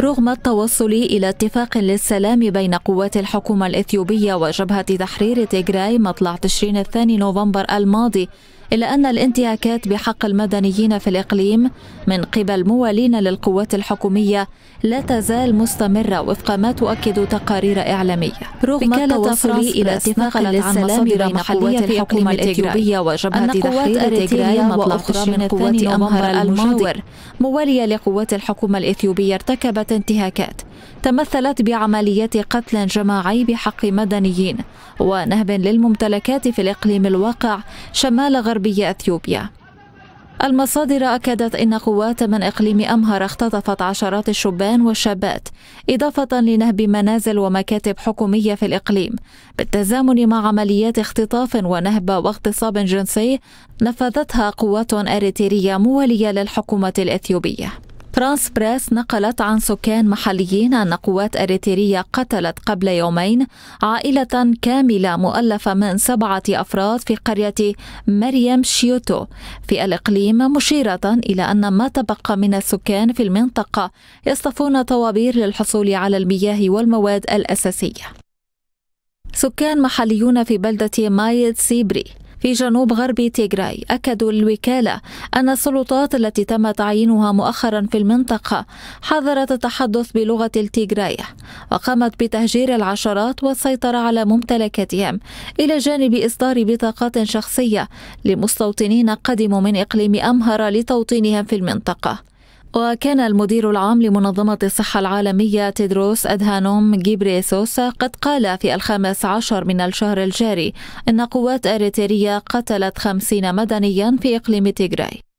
رغم التوصل إلى اتفاق للسلام بين قوات الحكومة الإثيوبية وجبهة تحرير تيغراي مطلع تشرين الثاني نوفمبر الماضي إلا أن الانتهاكات بحق المدنيين في الإقليم من قبل موالين للقوات الحكومية لا تزال مستمرة وفق ما تؤكد تقارير إعلامية رغم التوصل إلى اتفاق للسلام بين محلية في الحكومة الإثيوبية وجبهة تحرير تيغراي وأخرى من قوات أمهر المجاور موالية لقوات الحكومة الإثيوبية ارتكبت انتهاكات تمثلت بعمليات قتل جماعي بحق مدنيين ونهب للممتلكات في الإقليم الواقع شمال غربي أثيوبيا المصادر أكدت أن قوات من إقليم أمهر اختطفت عشرات الشبان والشابات إضافة لنهب منازل ومكاتب حكومية في الإقليم بالتزامن مع عمليات اختطاف ونهب واغتصاب جنسي نفذتها قوات أريترية موالية للحكومة الإثيوبية فرانس بريس نقلت عن سكان محليين أن قوات أريترية قتلت قبل يومين عائلة كاملة مؤلفة من سبعة أفراد في قرية مريم شيوتو في الإقليم مشيرة إلى أن ما تبقى من السكان في المنطقة يصطفون طوابير للحصول على المياه والمواد الأساسية سكان محليون في بلدة مايد سيبري في جنوب غرب تيغراي أكدوا الوكالة أن السلطات التي تم تعيينها مؤخرا في المنطقة حظرت التحدث بلغة التيغراية وقامت بتهجير العشرات والسيطرة على ممتلكاتهم إلى جانب إصدار بطاقات شخصية لمستوطنين قدموا من إقليم أمهر لتوطينهم في المنطقة وكان المدير العام لمنظمة الصحة العالمية تيدروس أدهانوم جيبريسوس قد قال في الخامس عشر من الشهر الجاري أن قوات أريتريا قتلت خمسين مدنيا في إقليم تيغراي